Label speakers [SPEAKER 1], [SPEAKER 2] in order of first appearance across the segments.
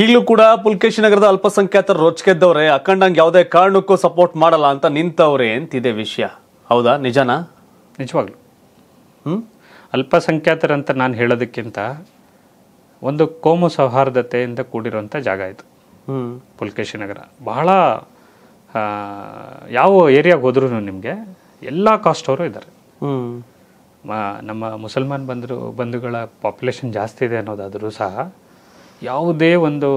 [SPEAKER 1] ಈಗಲೂ ಕೂಡ ಪುಲ್ಕೇಶಿ ನಗರದ ಅಲ್ಪಸಂಖ್ಯಾತರು ರೊಚ್ಗೆದ್ದವ್ರೆ ಅಖಂಡಂಗೆ ಯಾವುದೇ ಕಾರಣಕ್ಕೂ ಸಪೋರ್ಟ್ ಮಾಡಲ್ಲ ಅಂತ ನಿಂತವ್ರೆ ಅಂತಿದೆ ವಿಷಯ ಹೌದಾ ನಿಜನಾ ನಿಜವಾಗ್ಲು ಹ್ಞೂ ಅಲ್ಪಸಂಖ್ಯಾತರಂತ ನಾನು ಹೇಳೋದಕ್ಕಿಂತ ಒಂದು ಕೋಮು ಸೌಹಾರ್ದತೆಯಿಂದ ಕೂಡಿರುವಂಥ ಜಾಗ ಇದು ಪುಲ್ಕೇಶಿ ನಗರ ಬಹಳ ಯಾವ ಏರಿಯಾಗೆ ಹೋದ್ರೂ ನಿಮಗೆ ಎಲ್ಲ ಕಾಸ್ಟ್ ಅವರು ಇದ್ದಾರೆ ನಮ್ಮ ಮುಸಲ್ಮಾನ್ ಬಂದರು ಬಂಧುಗಳ ಪಾಪ್ಯುಲೇಷನ್ ಜಾಸ್ತಿ ಇದೆ ಅನ್ನೋದಾದರೂ ಸಹ ಯಾವುದೇ ಒಂದು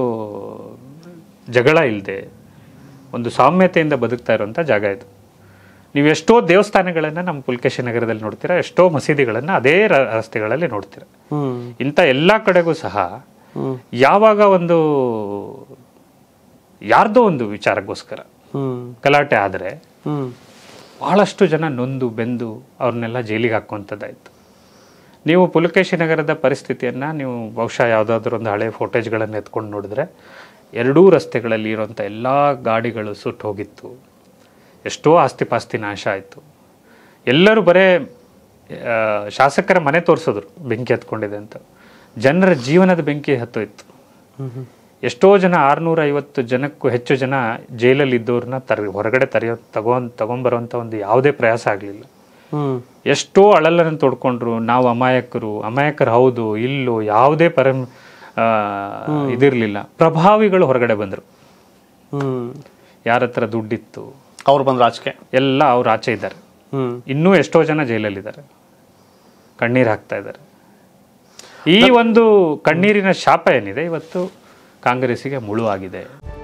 [SPEAKER 1] ಜಗಳ ಇಲ್ಲದೆ ಒಂದು ಸಾಮ್ಯತೆಯಿಂದ ಬದುಕ್ತಾ ಇರುವಂಥ ಜಾಗ ಇದು ನೀವು ಎಷ್ಟೋ ದೇವಸ್ಥಾನಗಳನ್ನು ನಮ್ಮ ಪುಲ್ಕೇಶಿ ನಗರದಲ್ಲಿ ನೋಡ್ತೀರಾ ಎಷ್ಟೋ ಮಸೀದಿಗಳನ್ನು ಅದೇ ರಸ್ತೆಗಳಲ್ಲಿ ನೋಡ್ತೀರಾ ಇಂಥ ಎಲ್ಲ ಕಡೆಗೂ ಸಹ ಯಾವಾಗ ಒಂದು ಯಾರ್ದೋ ಒಂದು ವಿಚಾರಕ್ಕೋಸ್ಕರ ಗಲಾಟೆ ಆದರೆ ಬಹಳಷ್ಟು ಜನ ನೊಂದು ಬೆಂದು ಅವ್ರನ್ನೆಲ್ಲ ಜೈಲಿಗೆ ಹಾಕುವಂಥದ್ದಾಯಿತು ನೀವು ಪುಲಕೇಶಿ ನಗರದ ಪರಿಸ್ಥಿತಿಯನ್ನು ನೀವು ಬಹುಶಃ ಯಾವುದಾದ್ರೂ ಒಂದು ಹಳೆ ಫೋಟೇಜ್ಗಳನ್ನು ಎತ್ಕೊಂಡು ನೋಡಿದ್ರೆ ಎರಡೂ ರಸ್ತೆಗಳಲ್ಲಿ ಇರುವಂಥ ಎಲ್ಲ ಗಾಡಿಗಳು ಸುಟ್ಟು ಹೋಗಿತ್ತು ಎಷ್ಟೋ ಆಸ್ತಿ ಪಾಸ್ತಿ ನಾಶ ಆಯಿತು ಎಲ್ಲರೂ ಬರೇ ಶಾಸಕರ ಮನೆ ತೋರಿಸಿದ್ರು ಬೆಂಕಿ ಹತ್ಕೊಂಡಿದೆ ಅಂತ ಜನರ ಜೀವನದ ಬೆಂಕಿ ಹತ್ತೋಯ್ತು ಎಷ್ಟೋ ಜನ ಆರುನೂರ ಐವತ್ತು ಜನಕ್ಕೂ ಹೆಚ್ಚು ಜನ ಜೈಲಲ್ಲಿ ಇದ್ದವ್ರನ್ನ ತರ ಹೊರಗಡೆ ತರೆಯೋ ತಗೊಂಡ್ ತಗೊಂಬರುವಂಥ ಒಂದು ಯಾವುದೇ ಪ್ರಯಾಸ ಆಗಲಿಲ್ಲ ಎಷ್ಟೋ ಅಳಲನ್ನು ತೊಡ್ಕೊಂಡ್ರು ನಾವು ಅಮಾಯಕರು ಅಮಾಯಕರು ಹೌದು ಇಲ್ಲೋ ಯಾವುದೇ ಪರಂ ಇದಿರಲಿಲ್ಲ ಪ್ರಭಾವಿಗಳು ಹೊರಗಡೆ ಬಂದರು ಯಾರ ಹತ್ರ ದುಡ್ಡಿತ್ತು ಅವ್ರು ಬಂದ್ರು ಆಚೆ ಎಲ್ಲ ಅವ್ರು ಆಚೆ ಇದ್ದಾರೆ ಇನ್ನೂ ಎಷ್ಟೋ ಜನ ಜೈಲಲ್ಲಿದ್ದಾರೆ ಕಣ್ಣೀರು ಹಾಕ್ತಾ ಇದ್ದಾರೆ ಈ ಒಂದು ಕಣ್ಣೀರಿನ ಶಾಪ ಏನಿದೆ ಇವತ್ತು ಕಾಂಗ್ರೆಸ್ಸಿಗೆ ಮುಳುವಾಗಿದೆ